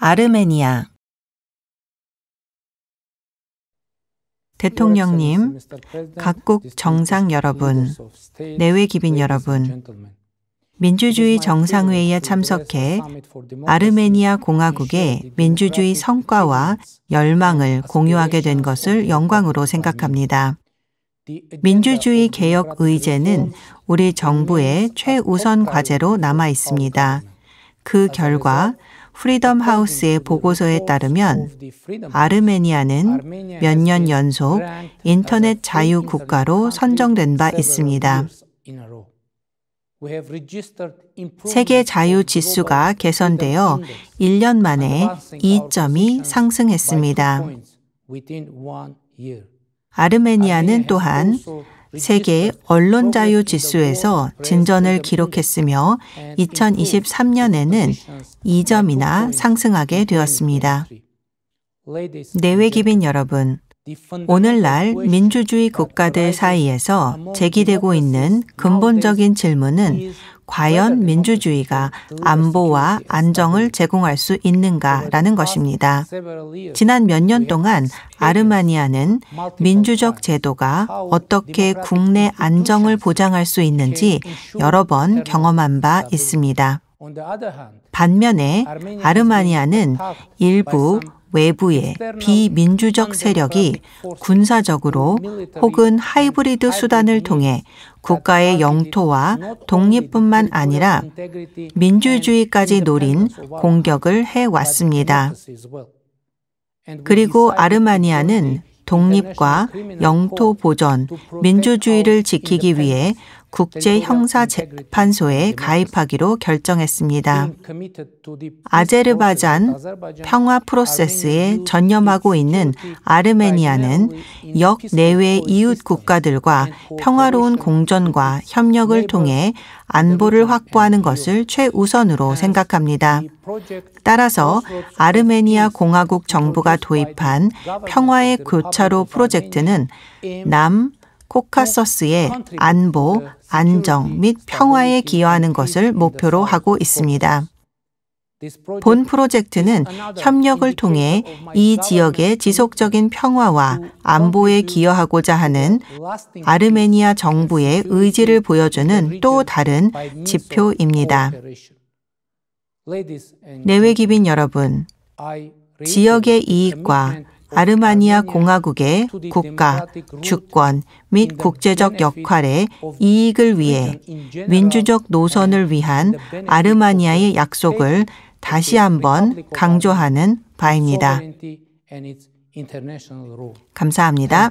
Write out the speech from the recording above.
아르메니아 대통령님, 각국 정상 여러분, 내외 기빈 여러분, 민주주의 정상회의에 참석해 아르메니아 공화국의 민주주의 성과와 열망을 공유하게 된 것을 영광으로 생각합니다. 민주주의 개혁 의제는 우리 정부의 최우선 과제로 남아 있습니다. 그 결과 프리덤 하우스의 보고서에 따르면 아르메니아는 몇 년 연속 인터넷 자유 국가로 선정된 바 있습니다. 세계 자유 지수가 개선되어 1년 만에 2점이 상승했습니다. 아르메니아는 또한 세계 언론 자유 지수에서 진전을 기록했으며 2023년에는 2점이나 상승하게 되었습니다. 내외 기빈 여러분, 오늘날 민주주의 국가들 사이에서 제기되고 있는 근본적인 질문은 과연 민주주의가 안보와 안정을 제공할 수 있는가라는 것입니다. 지난 몇 년 동안 아르마니아는 민주적 제도가 어떻게 국내 안정을 보장할 수 있는지 여러 번 경험한 바 있습니다. 반면에 아르마니아는 일부 외부의 비민주적 세력이 군사적으로 혹은 하이브리드 수단을 통해 국가의 영토와 독립뿐만 아니라 민주주의까지 노린 공격을 해왔습니다. 그리고 아르마니아는 독립과 영토 보전, 민주주의를 지키기 위해 국제형사재판소에 가입하기로 결정했습니다. 아제르바잔 평화 프로세스에 전념하고 있는 아르메니아는 역 내외 이웃 국가들과 평화로운 공존과 협력을 통해 안보를 확보하는 것을 최우선으로 생각합니다. 따라서 아르메니아 공화국 정부가 도입한 평화의 교차로 프로젝트는 남, 코카서스의 안보, 안정 및 평화에 기여하는 것을 목표로 하고 있습니다. 본 프로젝트는 협력을 통해 이 지역의 지속적인 평화와 안보에 기여하고자 하는 아르메니아 정부의 의지를 보여주는 또 다른 지표입니다. 내외 기빈 여러분, 지역의 이익과 아르마니아 공화국의 국가, 주권 및 국제적 역할의 이익을 위해 민주적 노선을 위한 아르마니아의 약속을 다시 한번 강조하는 바입니다. 감사합니다.